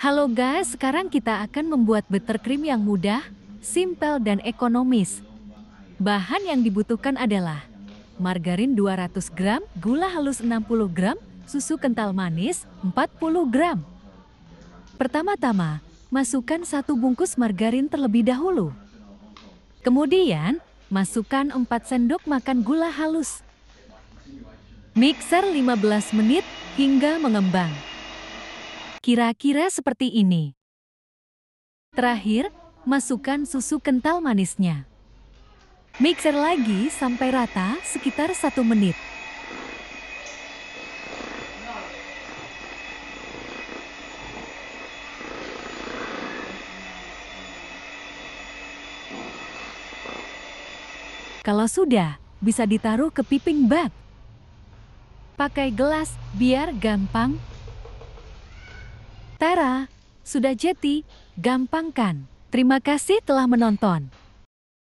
Halo guys, sekarang kita akan membuat buttercream yang mudah, simpel dan ekonomis. Bahan yang dibutuhkan adalah margarin 200 gram, gula halus 60 gram, susu kental manis 40 gram. Pertama-tama, masukkan satu bungkus margarin terlebih dahulu. Kemudian, masukkan 4 sendok makan gula halus. Mixer 15 menit hingga mengembang. Kira-kira seperti ini. Terakhir, masukkan susu kental manisnya. Mixer lagi sampai rata sekitar satu menit. Kalau sudah, bisa ditaruh ke piping bag. Pakai gelas biar gampang Tara, sudah jadi, gampangkan. Terima kasih telah menonton.